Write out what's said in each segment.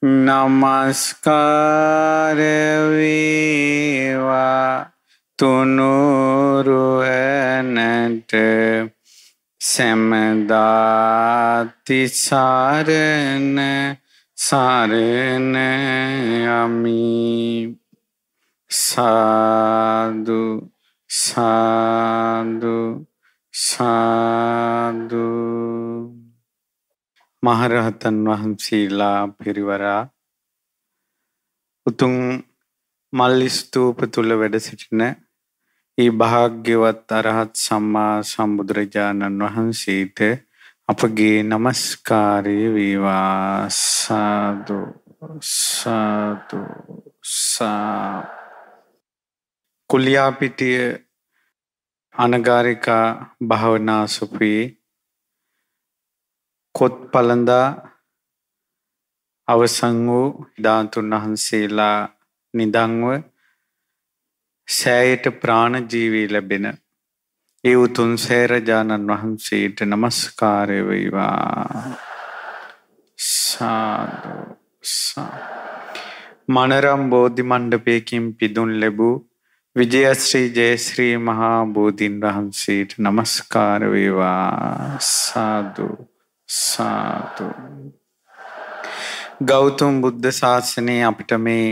නමස්කාර වේවා තුනුරුවනට සැමදාති සාරණ සාරණ යමි සාදු සාදු සාදු මහරහතන් වහන්සේලා පිරිවරා උතුම් මල්ලි ස්තූප තුල වැඩ සිටින ඒ භාග්‍යවත් අරහත් සම්මා සම්බුදුරජාණන් වහන්සේට අපගේ নমස්කාරය වේවා සාදු සාදු සා කුල්‍යාපිටිය අනගාരികා භාවනා සුපී කොත් පලඳා අවසං වූ ධාතුන් වහන්සේලා නිදංව සෑයට ප්‍රාණ ජීවී ලැබෙන ඒ උතුම් සේරජානන් වහන්සේට নমස්කාරය වේවා සාදු මනරම් බෝධි මණ්ඩපයකින් පිදුන් ලැබූ විජයශ්‍රී ජයශ්‍රී මහා බෝධින් වහන්සේට নমස්කාර වේවා සාදු සාතු ගෞතුම් බුද්ධ ශාසනය අපිට මේ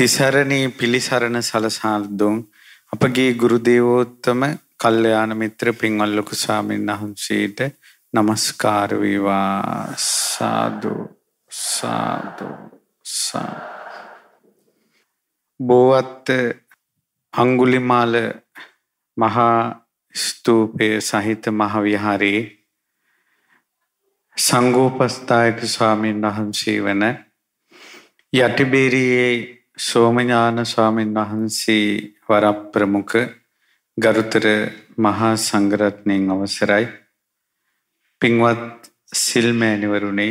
තිසරණී පිළිසරණ සලසාදුන් අපගේ ගුරුදේවෝත්තම කල්්‍යයාන මිත්‍ර පින්වල්ලොකු සාමීන් වහන්සේට නමස්කාරවීවා සාදු සාදු බෝවත්ත අංගුලිමාල මහා ස්තූපය සහිත මහවිහාරයේ සංගෝපස්ථායක ස්වාමීන් වහන්සේ වන යටිබේරයේ සෝමඥාන ස්වාමීන් වහන්සේ වරක් ප්‍රමුඛ ගරුතර මහා සංඝරත්නයෙන් අවසරයි පින්වත් සිල්මෑණිවරුනි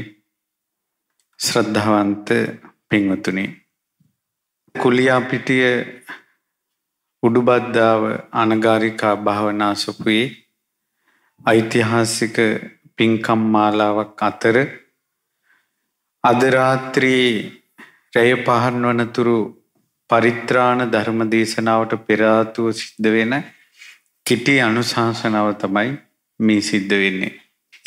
ශ්‍රද්ධාවන්ත පින්වතුනි කුලියාපිටිය උඩුබද්දාව අනගාരികා භාවනා සුපුවේ ඓතිහාසික පින්කම් මාලාවක් අතර අද රාත්‍රී රැය පහන් වනතුරු පරිත්‍රාණ ධර්ම දේශනාවට පෙර ආතුව සිද්ධ වෙන කිටි අනුශාසනාව තමයි මේ සිද්ධ වෙන්නේ.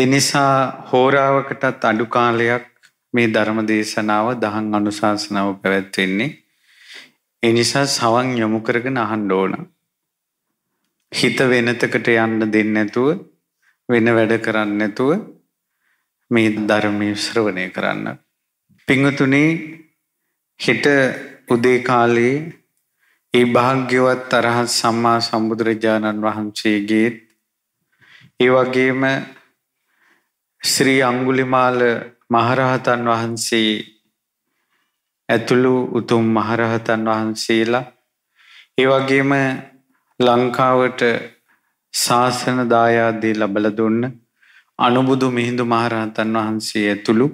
ඒ නිසා හෝරාවකටත් අඩු කාලයක් මේ ධර්ම දේශනාව දහම් අනුශාසනාව පැවැත්වෙන්නේ. ඒ නිසා සවන් යොමු කරගෙන අහන්න ඕන. හිත වෙනතකට යන්න දෙන්නේ නැතුව වෙන වැඩ කරන්න නැතුව මේ ධර්මී ශ්‍රවණය කරන්න. පිංහතුනේ හිට උදේකාලේ ඒ භාග්‍යවත් අරහත් සම්මා සම්බුදුරජාණන් වහන්සේගේත් ඒ වගේම ශ්‍රී අංගුලිමාල මහරහතන් වහන්සේ ඇතුළු උතුම් මහරහතන් වහන්සේලා ඒ වගේම ලංකාවට ශාසන දායාදේ ලබල දුන්න අනුබුදු මිහිඳු මහරහතන් වහන්සේ ඇතුළු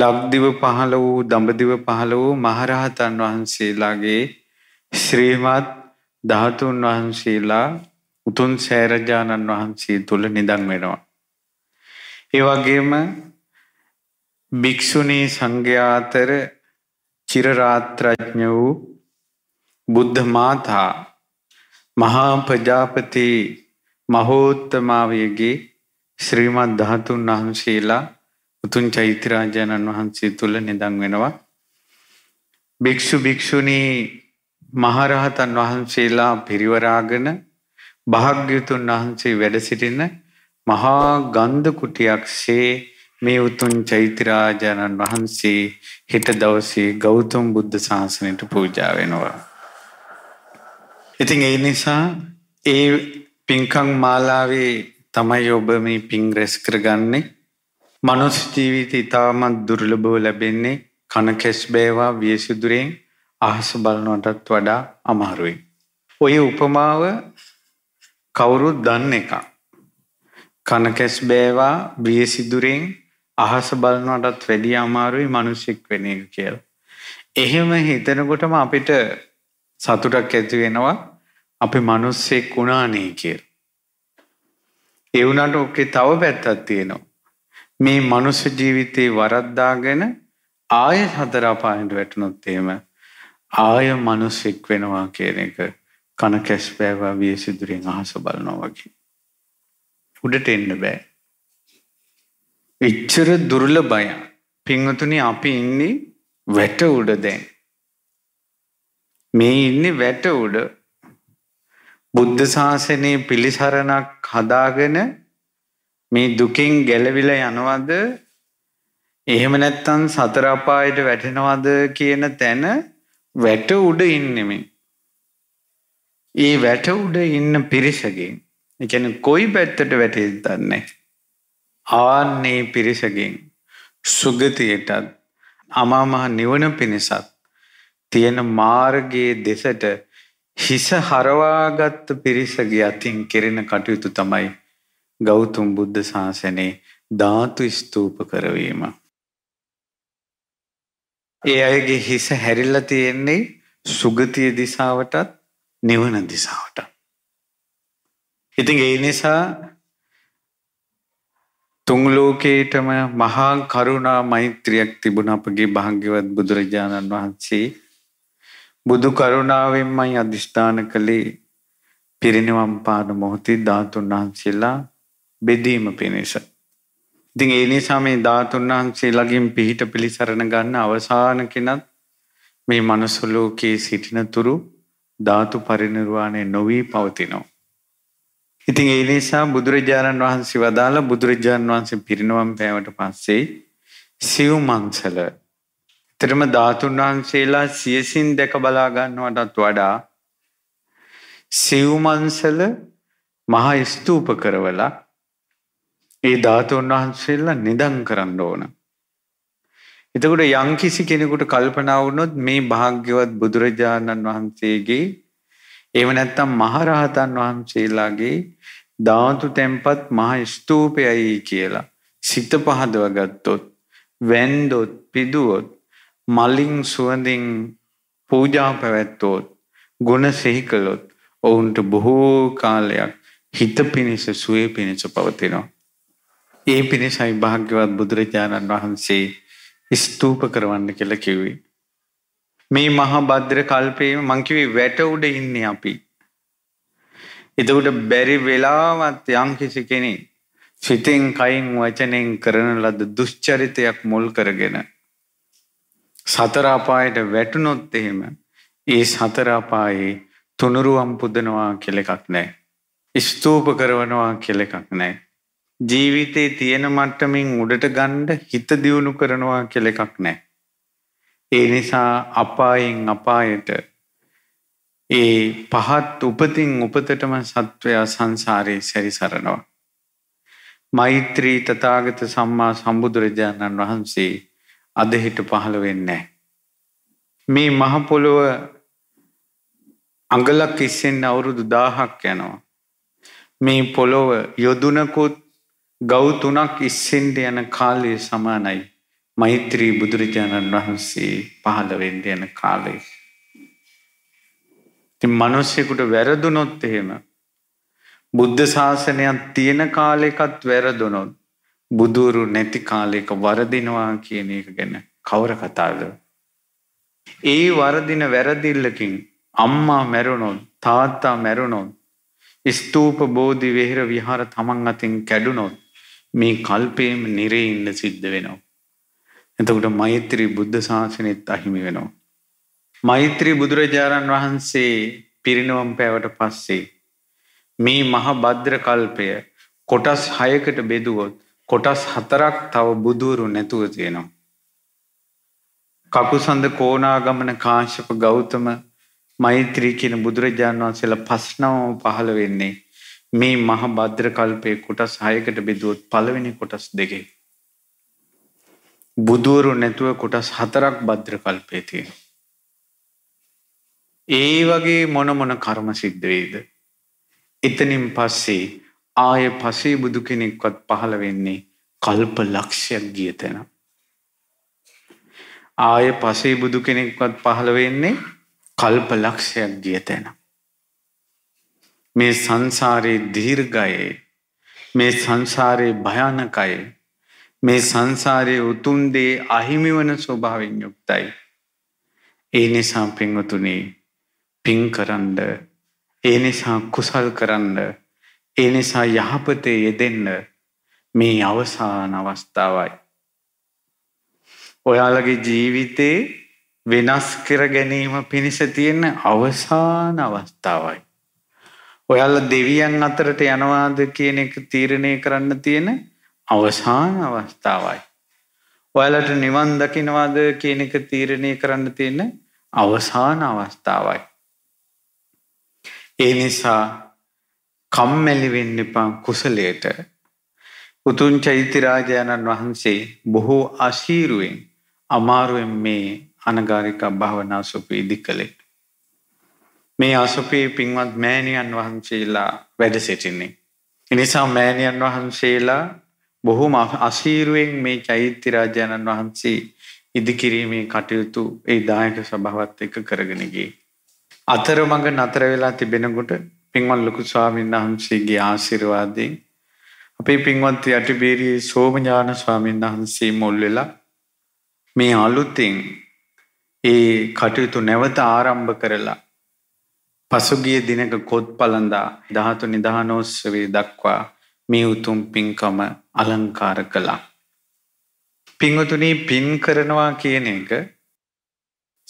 ලක්දිව පහළ වූ දඹදිව පහළ වූ මහරහතන් වහන්සේලාගේ ශ්‍රීමත් ධාතුන් වහන්සේලා උතුම් සෑරජානන් වහන්සේ තුල නිදන් වෙනවා. ඒ වගේම භික්ෂුණී සංඝයා අතර චිරරාත්‍රඥ වූ බුද්ධ මාතා මහා ප්‍රජාපති මහෝත්තමාවයගේ ශ්‍රීමත් ධාතුන් වහන්සේලා උතුන් චෛත්‍යරාජාණන් වහන්සේ තුළ නිදන් වෙනවා. භික්‍ෂු භික්‍ෂුණී මහරහතන් වහන්සේලා පිරිවරාගෙන භාග්‍යතුන් වහන්සේ වැඩසිටින මහා ගන්ධ කුටියක් සේ මේ උතුන් චෛත්‍යරාජාණන් වහන්සේ හිට දවසේ ගෞතම බුද්ධ ශාසනයට පූජා වෙනවා. ඉතින් ඒ නිසා ඒ පින්කං මාලාවේ තමයි ඔබ මේ පින් රැස් කරගන්නේ මනුස් ජීවිත ඉතාමත් දුර්ලභව ලැබෙන්නේ කන කෙස් බේවා වියසිදුරෙන් අහස බලනවටත් වඩා අමාරුයි. ඔය උපමාව කවුරුත් දන්න එක. කනකැස් බෑවා බියසිදුරෙන් අහස බලනවටත් වැඩිය අමාරුයි මනුෂ්‍යෙක් වෙන එක කියලා. එහෙම හිතනකොටම අපිට සතුටක් ඇති වෙනවා අපි මනුස්සෙක් වුණානේ කියලා. ඒ වුණාට ඔකේ තව පැත්තක් තියෙනවා. මේ මනුස්ස ජීවිතේ වරද්දාගෙන ආය හතර අපායට වැටුණොත් එහෙම ආය මනුස්සෙක් වෙනවා කියන එක කන කැස් බෑවා විය සිදුරෙන් අහස බලනවා වගේ. උඩට එන්න බෑ. එච්චර දුර්ලභය. පින්වතුනි අපි ඉන්නේ වැට උඩ දැන්. මේ ඉන්නේ වැට උඩ බුද්ධ ශාසනයේ පිළිසරණක් හදාගෙන මේ දුකින් ගැලවිලා යනවද එහෙම නැත්නම් සතර අපායට වැටෙනවද කියන තැන වැට උඩ ඉන්නේ මේ. ඒ වැට උඩ ඉන්න පිරිසගෙන් ඒ කියන්නේ කොයි පැත්තට වැටෙයිද දන්නේ ආන්නේ පිරිසගෙන් සුගතියටත් අමාමහ නිවන පිණිසත් තියෙන මාර්ගයේ දෙසට හිස හරවාගත්ත පිරිසගේ අතින් කෙරෙන කටයුතු තමයි ගෞතුම් බුද්ධ ශාසනයේ ධාතු ස්තූප කරවීම. ඒ අයගේ හිස හැරිල්ල තියෙන්නේ සුගතිය දිසාවටත් නිවන දිසාවට. ඉතින් ඒ නිසා තුංලෝකේටම මහා කරුණා මෛත්‍රියක් තිබුණ අපගේ භාග්‍යවත් බුදුරජාණන් වහන්සේ බුදු කරුණාවෙන්මයි අධිෂ්ඨාන කළේ පිරිනිවන් පාන මොහොතේ ධාතුන් වහන්සේලා බෙදීම පිණිස. ඉතින් ඒ නිසා මේ ධාතුන් වහන්සේලාගෙන් පිහිට පිළිසරණ ගන්න අවසාන කෙනත් මේ මනුස්ස ලෝකයේ සිටින තුරු ධාතු පරිනිර්වාණය නොවි පවතිනවා. ඉතින් ඒ නිසා බුදුරජාණන් වහන්සේ වදාළ බුදුරජාණන් වහන්සේ පිරිනවම් පෑවට පස්සේ සිව් මංසල ඇත්තටම ධාතුන් වහන්සේලා සියසින් දැක බලා ගන්නවටත් වඩා සිව්මන්සල මහා ස්තූප කරවලා ඒ ධාතුන් වහන්සේලා නිදන් කරන්න ඕන. එතකොට යම්කිසි කෙනෙකුට කල්පනා වුණොත් මේ භාග්‍යවත් බුදුරජාණන් වහන්සේගේ එහෙම නැත්නම් මහරහතන් වහන්සේලාගේ ධාතු තැන්පත් මහා ස්තූපයයි කියලා සිත පහදව ගත්තොත් වැන්දොත් පිදුවොත් මලින් සුවඳින් පූජා පැවැත්වෝත් ගුණ සිහි කළොත් ඔවුන්ට බොහෝ කාලයක් හිත පිණිස සුවේ පිණිස පවතිනවා. ඒ පිණිසයි භාග්‍යවත් බුදුරජාණන් වහන්සේ ස්තූප කරවන්න කියලා කිව්වේ. මේ මහා භද්‍ර කල්පයේ මං කිව්වේ වැට උඩ ඉන්නේ අපි. එතකොට බැරි වෙලාවත් යම්කිසි කෙනෙක් සිතෙන් කයින් වචනෙන් කරන ලද දුෂ්චරිතයක් මුල් කරගෙන සතර අපායට වැටුනොත් එහෙම ඒ සතර අපායේ තුනුරුවම් පුදනවා කියලා එකක් නැහැ. ස්තූප කරනවා කියලා එකක් නැහැ. ජීවිතේ තියෙන මට්ටමින් උඩට ගන්න හිත දියුණු කරනවා කියලා එකක් නැහැ. ඒ නිසා අපායෙන් අපායට ඒ පහත් උපතින් උපතටම සත්වයා සංසාරේ සැරිසරනවා. මෛත්‍රී තථාගත සම්මා සම්බුදුරජාණන් වහන්සේ අදහිට පහළ වෙන්නේ මේ මහ පොළොව අඟලක් ඉස්සෙන්න අවුරුදු 1000ක් යනවා. මේ පොළොව යොදුනකුත් ගව් තුනක් ඉස්සෙන්න යන කාලය සමානයි. මෛත්‍රී බුදුරජාණන් වහන්සේ පහළ වෙන්න යන කාලේ. ඉතින් මිනිස්සුෙකුට වැරදුනොත් එහෙම බුද්ධ ශාසනයක් තියෙන කාලෙකත් වැරදුනොත් බුදුරු නැති කාලයක වරදිනවා කියන එක ගැන කවර කතාද. ඒ වරදින වැරදිල්ලකින් අම්මා මැරුණොත් තාත්තා මැරුණොත් ස්තූප බෝධි වෙහෙර විහාර තමන් අතින් කැඩුණොත් මේ කල්පයම නිරේ ඉන්න සිද්ධ වෙනවා. එතකට මෛත්‍රී බුද්ධ ශාසනයත් අහිමි වෙනවා. මෛත්‍රී බුදුරජාණන් වහන්සේ පිරිනවම් පැවට පස්සේ මේ මහ බද්‍ර කල්පය කොටස් හයකට බෙදුවොත් කොටස් හතරක් තව බුදුවරු නැතුව තියෙනවා. කකුසඳ කෝනාගමන කාශ්‍යප ගෞතම මෛත්‍රී කියන බුදුරජාණන් වහන්සේලා පස්නම පහළ වෙන්නේ මේ මහ භද්‍ර කල්පයේ කොටස් 6කට බෙදුවොත් පළවෙනි කොටස් දෙකේ බුදුවරු නැතුව කොටස් හතරක් භද්‍ර කල්පයේ තියෙනවා. ඒ වගේ මොන මොන කර්ම සිද්ධ වේද? එතනින් පස්සේ ආය පසේ බුදු කෙනෙක්වත් පහළ වෙන්නේ කල්ප ලක්ෂයක් ගිය තැන. ආය පසේ බුදු කෙනෙක්වත් පහළ වෙන්නේ කල්ප ලක්ෂයක් ගිය තැන. මේ සංසාරයේ දීර්ඝයේ මේ සංසාරයේ භයානකයි මේ සංසාරයේ උතුම් දේ අහිමි වන ස්වභාවයෙන් යුක්තයි ඒ නිසා පින්වතුනි පින් කරන්න ඒ නිසා කුසල් කරන්න ඒ නිසා යහපතේ යෙදෙන්න මේ අවසාන අවස්ථාවයි. ඔයාලගේ ජීවිතේ වෙනස් කර ගැනීම පිණිස තියෙන අවසාන අවස්ථාවයි. ඔයාලා දෙවියන් අතරට යනවාද කියන එක තීරණය කරන්න තියෙන අවසාන අවස්ථාවයි. ඔයාලට නිවන් දකිනවාද කියන එක තීරණය කරන්න තියෙන අවසාන අවස්ථාවයි. ඒ නිසා කම්මැලි වෙන්න එපා කුසලයට. උතුම් චෛත්‍යරාජානන් වහන්සේ බොහෝ අශීරුවෙන් අමාරුවෙන් මේ අනගාරිකා භාවනා සුපී ඉදිකලේ. මේ අසුපී පින්වත් මෑණියන් වහන්සේලා වැඩ සිටින්නේ. එනිසා මෑණියන් වහන්සේලා බොහොම අශීරුවෙන් මේ චෛත්‍ය රාජානන් වහන්සේ ඉදිකිරීමේ කටයුතු ඒ දායක සභාවත් එක්ක කරගෙන ගියේ. අතරමඟ නතර වෙලා තිබෙනකොට පින්වන් ලොකු ස්වාමීන් වහන්සේගේ ආශිර්වාදයෙන් අපේ පින්වත් යටිබේරි සෝමඥාන ස්වාමීන් වහන්සේ මුල් වෙලා මේ අලුතින් ඒ කටයුතු නැවත ආරම්භ කරලා පසුගිය දිනක කොත් පලඳා ධාතු නිධානෝස්සවේ දක්වා මේ උතුම් පින්කම අලංකාර කළා. පිංවතුනී පින් කරනවා කියන එක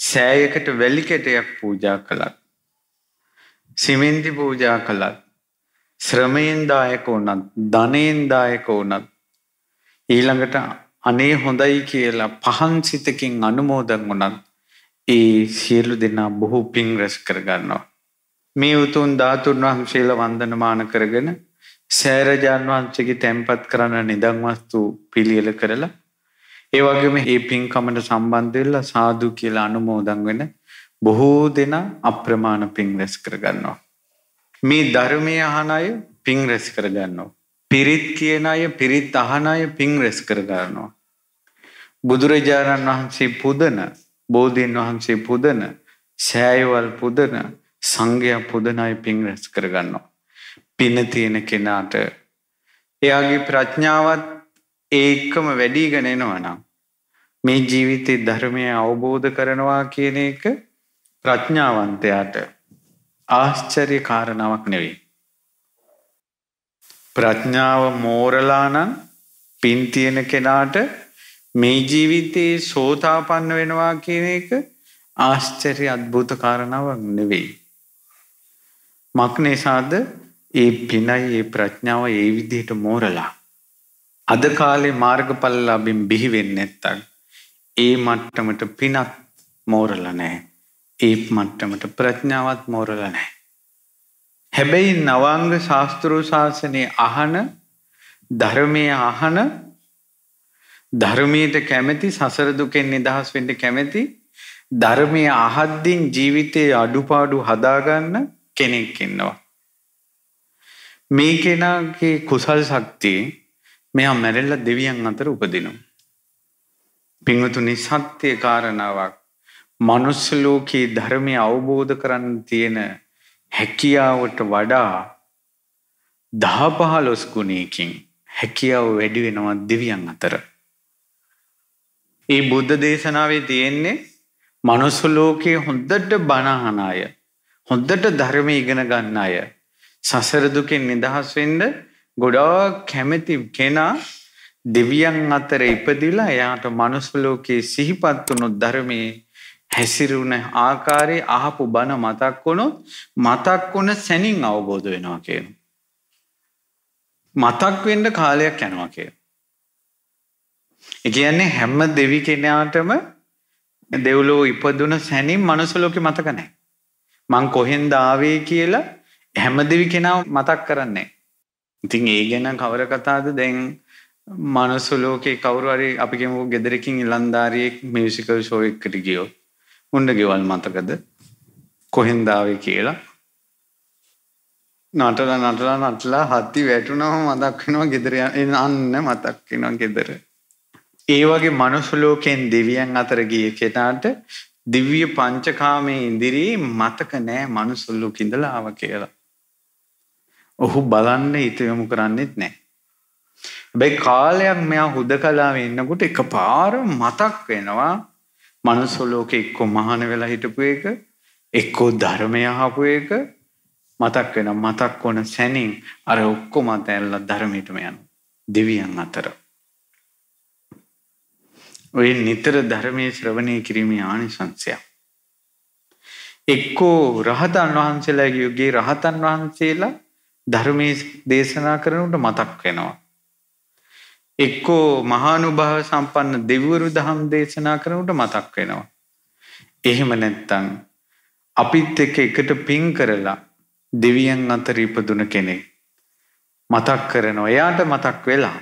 සෑයකට වැලිකෙටයක් පූජා කළත් සිමෙන්ති පූජා කළත් ශ්‍රමයෙන් දායක වුණත් ධනයෙන් දායක වුණත් ඊළඟට අනේ හොඳයි කියලා පහන් සිතකින් අනුමෝදන් වුණත් ඒ සියලු දෙනා බොහෝ පිං රැස් කර ගන්නවා මේ උතුම් ධාතුන් වහන්සේලා වන්දනමාන කරගෙන සෑරජාන් වහන්සේගේ තැන්පත් කරන නිදන් වස්තු පිළියෙල කරලා ඒ වගේම මේ පින්කමට සම්බන්ධ වෙලා සාදු කියලා අනුමෝදන් වෙන බොහෝ දෙනා අප්‍රමාණ පින් රැස් කරගන්නවා. මේ ධර්මය අහන අය පින් රැස් කරගන්නවා. පිරිත් කියන අය පිරිත් අහන අය පින් රැස් කරගන්නවා. බුදුරජාණන් වහන්සේ පුදන, බෝධීන් වහන්සේ පුදන, සෑයවල් පුදන, සංඝයා පුදන අය පින් රැස් කරගන්නවා. පින තියෙන කෙනාට එයාගේ ප්‍රඥාවත් ඒකම වැඩිගෙන එනවා නම් මේ ජීවිතේ ධර්මය අවබෝධ කරනවා කියන එක ප්‍රඥාවන්තයාට ආශ්චර්ය කාරණාවක් නෙවෙයි. ප්‍රඥාව මෝරලානම් පින් තියෙන කෙනාට මේ ජීවිතේ සෝතාපන්න වෙනවා කියන එක ආශ්චර්ය අద్භූත කාරණාවක් නෙවෙයි. මක්නේසාද ඒ පිනයි ඒ ප්‍රඥාව ඒ විදිහට මෝරලා අද කාලේ මාර්ගඵල ලාභින් බිහි වෙන්නේ නැත්තම් ඒ මට්ටමට පිනක් මෝරලා නැහැ. ඒ මට්ටමට ප්‍රඥාවත් මෝරල නෑ. හැබැයි නවංග ශාස්තෘ ශාසනය අහන ධර්මය අහන ධර්මයට කැමැති සසරදුකෙන් නිදහස් වෙන්ට කැමැති ධර්මය අහද්දින් ජීවිතය අඩුපාඩු හදාගන්න කෙනෙක් ඉන්නවා. මේ කෙනගේ කුසල් ශක්තිය මෙයා මැරෙල්ල දෙවියන් අතර උපදිනවා. පිංහතුනි සත්‍යය කාරණාවක් මනුස්ස ලෝකේ ධර්මය අවබෝධ කරන්න තියෙන හැකියාවට වඩා 10 15 ගුණයකින් හැකියාව වැඩි වෙනවා දෙවියන් අතර. ඒ බුද්ධ දේශනාවේ තියෙන්නේ මනුස්ස ලෝකේ හොඳට බණ අය. හොඳට ධර්මය ඉගෙන ගන්න අය. සසර දුකෙන් නිදහස් වෙන්න ගොඩාක් කැමති කෙනා දෙවියන් අතර ඉපදිලා එයාට මනුස්ස ලෝකේ සිහිපත් වුණු ධර්මයේ හැසිරුණ ආකාරයේ අහපු බණ මතක් වුණොත් මතක් වුණ සැනින් අවබෝධ වෙනවා කියන. මතක් වෙන්න කාලයක් යනවා කියන. ඒ කියන්නේ හැම දෙවි කෙනාටම දෙව්ලෝ ඉපදුන සැනින් මනුස්ස ලෝකෙ මතක නැහැ. මං කොහෙන්ද ආවේ කියලා හැම දෙවි කෙනා මතක් කරන්නේ. ඉතින් ඒ ගැන කවර කතාද දැන් මනුස්ස ලෝකේ කවුරු හරි අපි කියමු ගෙදරකින් ඉලන්දාරියෙක් මියුසිකල් ෂෝ එකකට ගියොත් උන්ඩ ගෙවල් මතකද කොහෙන්දාවේ කියලා නටල නටලා නටලා හත්ති වැටුනම මදක් වෙනවා ගෙදර අන්න මතක් වෙනවා ගෙදර. ඒ වගේ මනුසුලෝකෙන් දෙවියන් අතර ගිය කෙනාට දිව්‍ය පංචකාමයේ ඉදිරී මතක නෑ මනුසුල්ලුක ඉඳලා ආව කියලා. ඔහු බලන්න හිත යොමු කරන්නෙත් නෑ. හැබැයි කාලයක් මෙයා හුදකලාවේ ඉන්නකොට එකපාර මතක් වෙනවා මනුස්සලෝක එක්කො මහන වෙලා හිටපු එක එක්කෝ ධර්මය අහපු එක මතක් වෙන මතක් ඕන සැනින් අර ඔක්කො මත ඇල්ල ධර්මයටම යන දෙවියන් අතර. ඔය නිතර ධර්මය ශ්‍රවණය කිරීමේ ආනිසංසයක්. එක්කෝ රහතන් වහන්සේලාගේ යුගයේ රහතන් වහන්සේලා ධර්මයේ දේශනා කරනට මතක් වෙනවා. එක්කෝ මහානුභාව සම්පන්න දෙවිවරු දහම් දේශනා කරනට මතක් වෙනවා. එහෙම නැත්තං අපිත් එක එකට පින් කරලා දෙවියන් අතර ඉපදුන කෙනෙක් මතක් කරනවා එයාට මතක් වෙලා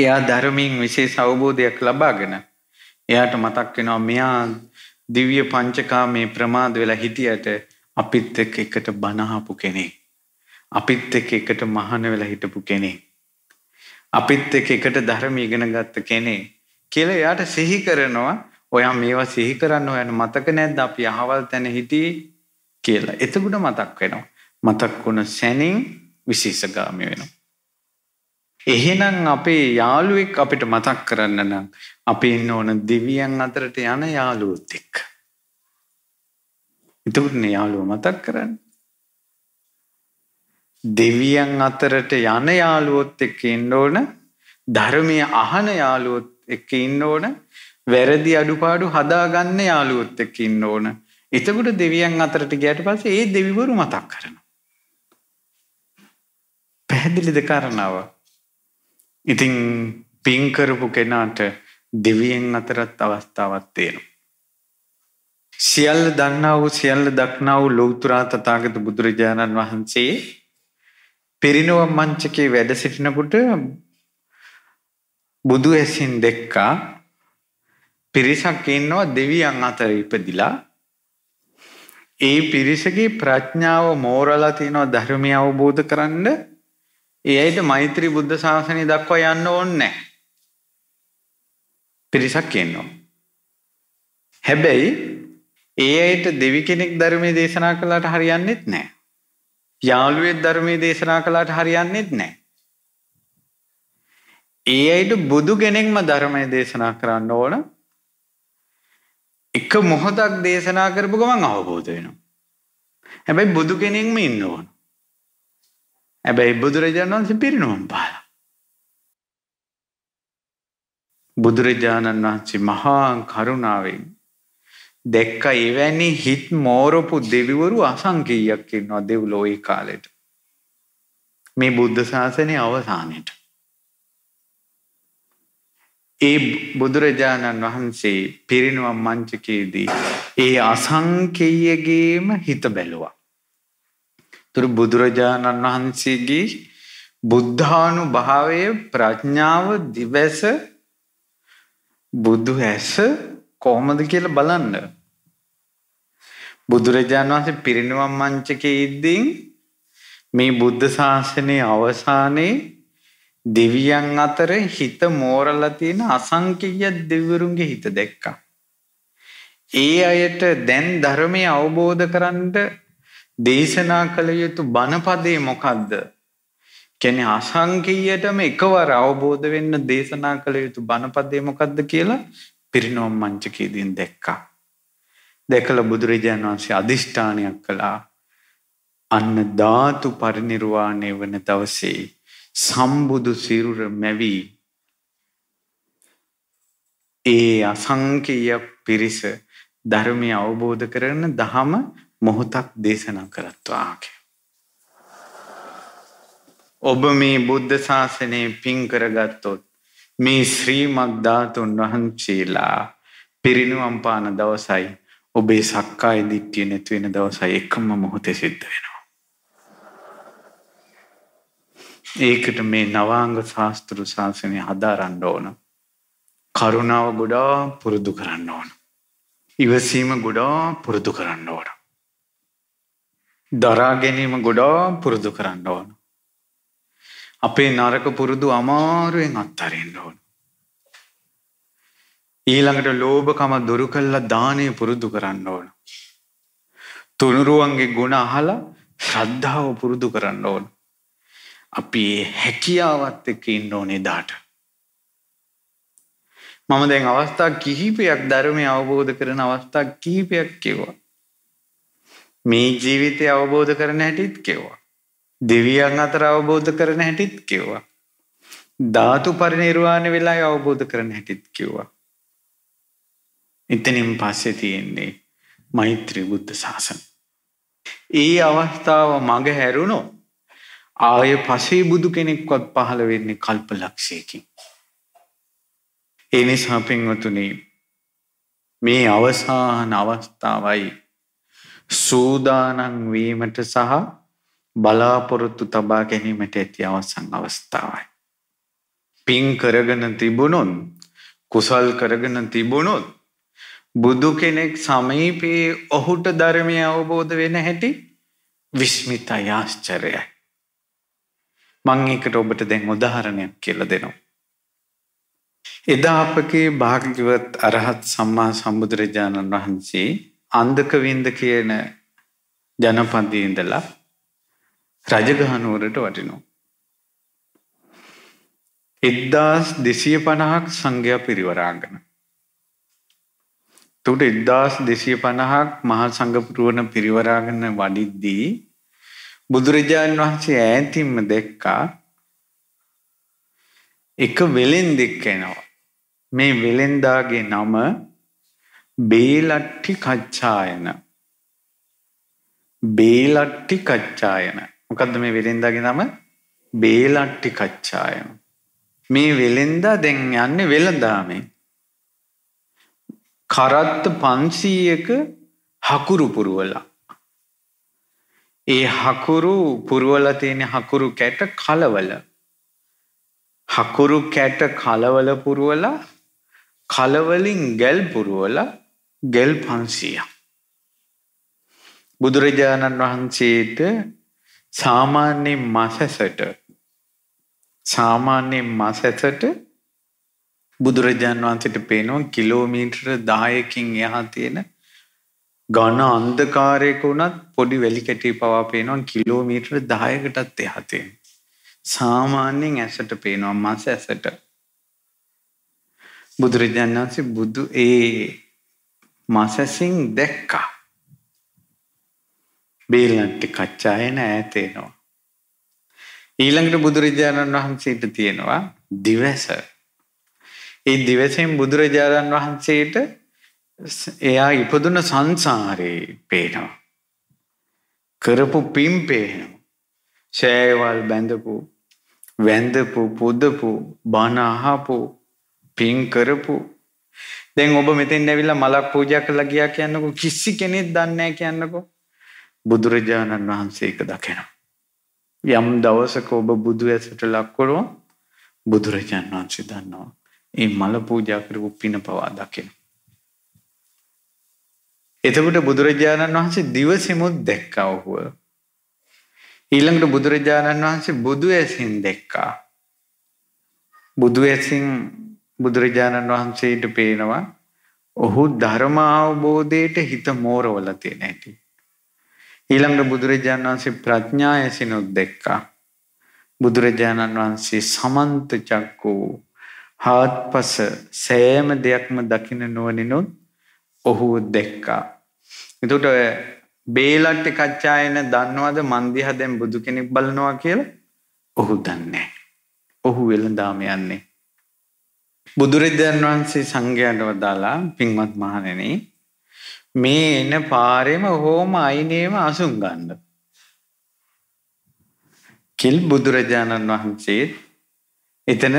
එයා ධර්මයෙන් විශේෂ අවබෝධයක් ලබාගෙන එයාට මතක් වෙනවා මෙයා දිව්‍ය පංචකාමේ ප්‍රමාද වෙලා හිටියට අපිත් එක්ක එකට බනහපු කෙනෙක් අපිත් එක්ක එකට මහාන වෙලා හිටපු කෙනෙක් අපිත් එක්ක එකට ධර්ම ඉගෙන ගත්ත කෙනෙක් කියලා එයාට සිහි කරනවා ඔයා මේවා සිහි කරන්න ඔයාට මතක නැද්ද අපි අහවල් තැන හිටියේ කියලා. එතකොට මතක් වෙනවා. මතක් වුණ සැනින් විශේෂගාමි වෙනවා. එහෙනම් අපේ යාළුවෙක් අපිට මතක් කරන්න නම් අපි ඉන්න ඕන දෙවියන් අතරට යන යාළුවොත් එක්ක. එතකොට යාළුව මතක් කරන්න. දෙවියන් අතරට යන යාළුවොත් එක්ක ඉන්න ඕන ධර්මය අහන යාළුවොත් එක්ක ඉන්න ඕන වැරදි අඩුපාඩු හදාගන්න යාළුවොත් එක්ක ඉන්න ඕන එතකොට දෙවියන් අතරට ගියට පස්සේ ඒ දෙවිවරු මතක් කරනවා පැහැදිලිද කරනව ඉතින් පින් කරපු කෙනාට දෙවියන් අතරත් අවස්ථාවක් තියෙනවා සියල්ල දන්නා වූ සියල්ල දක්නා වූ ලෞතර තථාගත බුදුරජාණන් වහන්සේ පිරිනුවම් මංචකේ වැඩ සිටිනකොට බුදු ඇසින් දැක්කා පිරිසක් ඉන්නවා දෙවියන් අතර ඉපදිලා ඒ පිරිසගේ ප්‍රඥාව මෝරලා තියෙනවා ධර්මය අවබෝධ කරන්න ඒ අයට මෛත්‍රී බුද්ධ ශාසනය දක්වා යන්න ඕනේ පිරිසක් ඉන්නවා හැබැයි ඒ අයට දෙවි කෙනෙක් ධර්මයේ දේශනා කළාට හරියන්නේත් නැහැ යාළුවෙක් ධර්මයේ දේශනා කළාට හරියන්නේ නැහැ. ඒ අයට බුදු කෙනෙක්ම ධර්මයේ දේශනා කරන්න ඕන. එක මොහොතක් දේශනා කරපු ගමන් අවබෝධ වෙනවා. හැබැයි බුදු කෙනෙක්ම ඉන්න ඕන. හැබැයි බුදුරජාණන් වහන්සේ පිරිනොම් පාලා. බුදුරජාණන් වහන්සේ මහා කරුණාවෙන් දැක්ක එවැනි හිත් මෝරපු දෙවිවරු අසංකීයක් ඉන්නවා දෙව්ලෝ ඒ කාලෙට. මේ බුද්ධ ශාසනය අවසානයට. ඒ බුදුරජාණන් වහන්සේ පිරිනුවම් මංචකයේදී ඒ අසංකේයගේම හිත බැලුවා. තුර බුදුරජාණන් වහන්සේගේ බුද්ධානු භාවය ප්‍රඥාව දිවැස බුදු ඇස කොහොමද කියල බලන්න. බුදුරජාණන් වහන්සේ පිරිනිවම් මංචකයඉද්දිින් මේ බුද්ධ ශාසනය අවසානයේ දෙවියන් අතර හිත මෝරල තියෙන අසංකීය දෙවිවරුන්ගේ හිත දැක්කා. ඒ අයට දැන් ධර්මය අවබෝධ කරන්ට දේශනා කළ යුතු බණපදේ මොකක්ද. කැනෙ අසංකීයටම එකවර අවබෝධ වෙන්න දේශනා කළ යුතු බණපදේ මොකක්ද කියලා පිරිනොම් මංචකයේදීන් දැක්කා. දැකල බුදුරජාණන් වහන්සේ අධිෂ්ඨානයක් කළා. අන්න ධාතු පරිනිර්වාණය වන දවසේ සම්බුදු සිරුර මැවී ඒ අසංකීය පිරිස ධර්මය අවබෝධ කරන දහම මොහොතක් දේශනා කරත්වාක. ඔබ මේ බුද්ධ ශාසනය පින් කරගත්තොත් මේ ශ්‍රී මග්ධාතුන් වහන්සේලා පිරිනුවම් පාන දවසයි ඔබේ සක්කාය දිට්ඨිය නැති වෙන දවසයි එකම මොහොතේ සිද්ධ වෙනවා. ඒකට මේ නවාංග ශාස්ත්‍ර ශාසනය හදාරන්න ඕන. කරුණාව ගොඩාක් පුරුදු කරන්න ඕන. ඉවසීම ගොඩාක් පුරුදු කරන්න ඕන. දරා ගැනීම ගොඩාක් පුරුදු කරන්න ඕන. අපේ නරක පුරුදු අමාරුවෙන් අත්තරෙන්න ඕන. ඊළඟට ලෝභකම දුරු කළා දානය පුරුදු කරන්න ඕන. තුනුරුවන්ගේ ගුණ අහලා ශ්‍රද්ධාව පුරුදු කරන්න ඕන. අපි හැකියාවත් එක්ක ඉන්න ඕනේ දාට. මම දැන් අවස්ථා කිහිපයක් ධර්මය අවබෝධ කරන අවස්ථා කිහිපයක් කිව්වා. මේ ජීවිතය අවබෝධ කරන හැටිත් කිව්වා. දෙවියන් අතර අවබෝධ කරන හැටිත් කිව්වා. ධාතු පරිනිර්වාණ වෙලා අවබෝධ කරන හැටිත් කිව්වා. එතනින් පස්සේ තියෙන්නේ මෛත්‍රී බුද්ධ ශාසන. ඒ අවස්ථාව මග හැරුණෝ ආය පසේ බුදු කෙනෙක්වත් පහළ වෙන්නේ කල්ප ලක්ෂයකින්. එනිසා පින්වතුනේ මේ අවසාන අවස්ථාවයි සූදානන් වීමට සහ බලාපොරොත්තු තබා ගැනීමට ඇති අවසං අවස්ථාවයි. පින් කරගෙන තිබුණොන් කුසල් කරගෙන තිබුණොත් බුදු කෙනෙක් සමීපයේ ඔහුට ධර්මය අවබෝධ වෙන හැටි විස්මිත යාශ්චරයයි. මං එකට ඔබට දැන් උදාහරණයක් කියලා දෙනවා. එදා අපගේ භාග්‍යවත් අරහත් සම්මා සම්බුදුරජාණන් වහන්සේ අන්දකවින්ද කියන ජනපදයේ ඉඳලා රජගහ නුවරට වටිනවා. එක්දාස් දෙසිය පණහක් සංඝයා පිරිවරාගෙන. තුට එක්දාස් දෙසිය පණහක් මහා සංගපුරුවන පිරිවරාගෙන වඩිද්දී බුදුරජාණන් වහන්සේ ඈතින්ම දෙක්කා එක වෙලෙන් දෙක් එනවා. මේ වෙලෙන්දාගේ නම බේලට්ටි කච්ඡායන. බේලට්ටි කච්ඡායන. මොකක්ද මේ වෙළෙන්දාගේ නම බේලට්ටි කච්චායන. මේ වෙළෙන්දා දැන් යන්නේ වෙළඳාමේ. කරත්ත පන්සීයක හකුරු පුරුවලා. ඒ හකුරු පුරුවල තියෙන හකුරු කැට කලවල. හකුරු කැට කලවල පුරුවල කලවලින් ගැල් පුරුවල ගැල් පන්සීය. බුදුරජාණන් වහන්සේට සාමාන්‍ය මාසෙසට සාමාන්‍ය මාසෙසට බුදුරජාන් වහන්සේට පේනවා කිලෝමීටර 10කින් එහා තියෙන ඝන අන්ධකාරයක උනත් පොඩි වැලි කැටි පවා පේනවා කිලෝමීටර 10කටත් එහා තියෙන. සාමාන්‍යයෙන් ඇසට පේනවා මාස ඇසට. බුදුරජාණන් වහන්සේ බුදු ඒ මාසසින් දැක්කා. බේල්ලන්ට කච්චායන ඈතේනවා. ඊළඟට බුදුරජාණන් වහන්සේට තියෙනවා දිවස. ඒ දිවසෙන් බුදුරජාණන් වහන්සේට එයා ඉපදුන සංසාරේ පේනවා. කරපු පින් පේනවා. සෑවල් බැඳපු වැඳපු පුදපු බණ අහපු පින් කරපු දැන් ඔබ මෙතෙන් ඇවිල්ලා මලක් පූජා කළා ගියා කියන්නකො කිසි කෙනෙක් දන්නේ නැහැ කියන්නකො බුදුරජාණන් වහන්සේක දකිනවා. යම් දවසක ඔබ බුදු ඇසට ලක්කොළුව බුදුරජාණන් වහන්සේ දන්නවා. ඒ මල පූජාකරපු පින පවා දකින. එතකට බුදුරජාණන් වහන්සේ දිවසිමුත් දැක්කා ඔහුව. ඊළඟට බුදුරජාණන් වහන්සේ බුදු ඇසින් දැක්කා. බුදු ඇසින් බුදුරජාණන් වහන්සේට පේනවා ඔහු ධර්ම අවබෝධයට හිත මෝරවල තියෙන ඇති. ඊළඟට බුදුරජාණන් වහන්සේ ප්‍රඥා ඇසිනුත් දැක්කා. බුදුරජාණන් වහන්සේ සමන්ත චක්කෝ හාත්පස සෑම දෙයක්ම දකින නුවණිනුත් ඔහු දැක්කා. එතකොට බේලට්ට කච්චායන දන්නවද මන්දිහා දැන් බුදු කෙනෙක් බලනවා කියලා? ඔහු දන්නේ ඔහු වෙලඳාම යන්නේ. බුදුරජාණන් වහන්සේ සංඝයාට වදාලා පින්වත් මහණෙනි මේ එන පාරෙම හෝම අයිනේම අසුන් ගන්න. කිල් බුදුරජාණන් වහන්සේත් එතන